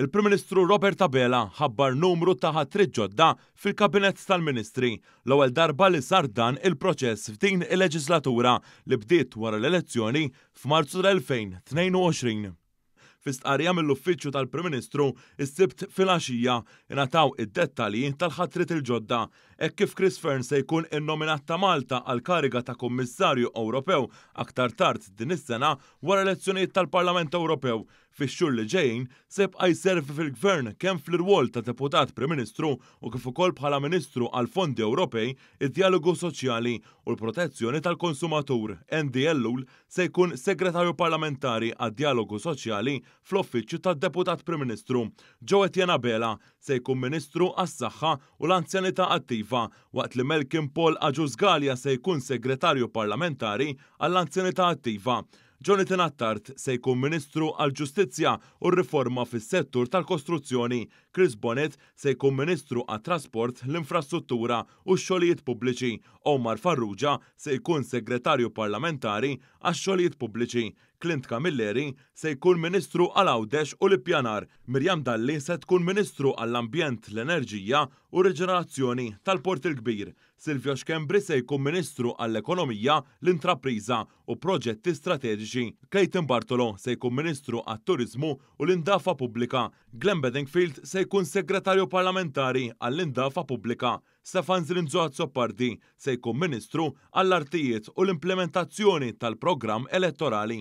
il-Prim Ministru Robert Tabela ħabbar numru ta' trid ġodda fil-Kabinett tal-Ministri l-ewwel darba li sar dan il-proċess f'din il-leġislatura li bdiet wara l-elezzjoni f'Marzu 2022 fi mill-uffiċċju tal-Prim Ministru s sibt filgħaxija ingħataw id-dettalji tal-ħatrit il-ġodda hekk kif Chris Fern se jkun innominat ta' Malta għal kariga ta' Kummissarju Ewropew aktar tard din is-sena wara elezzjonijiet tal-Parlament Ewropew fix-xhur li ġejjin se jibqa' jservi fil-Gvern kemm fl-irwol ta' deputat Prim Ministru u kif ukoll bħala Ministru għal Fondi Ewropej id-dialogu soċjali u l-protezzjoni tal-konsumatur. NDL se jkun segretarju parlamentari għad dialogu soċjali fl offiċċju tad-Deputat Prim Ministru. ġewet Jena Bela se jkun Ministru għas-Saħħa u l-Anzjanità Attiva, waqt li Melkin Paul Aġuż Galja se jkun Segretarju Parlamentari għall-Anzjanità Attiva. Jonathan Attart se jkun Ministru għal ġustizzja u riforma fis-settur tal-kostruzzjoni. Chris Bonnet se jkun Ministru għat trasport l-infrastruttura u x-xogħlijiet pubbliċi. Omar Farrugia se jkun Segretarju Parlamentari għax xolijiet pubbliċi. Clint Camilleri se jkun ministru għal-Awdex u l-Ippjanar, Mirjam Dalli se tkun ministru għall-Ambjent, l-Enerġija u Reġenerazzjoni tal-Port il-Kbir, Silvio Xkembri se jkun ministru għall-Ekonomija, l-Intrapriża u Proġetti Strateġiċi, Kejtin Bartolo se jkun ministru għat-Turizmu u l-Indafa Pubblika, Glenn Bedingfield se jkun segretarju parlamentari għall-Indafa Pubblika, Stefan Zrinzoat Zoppardi se jkun ministru għall-Artijiet u l-implementazzjoni tal-programm elettorali.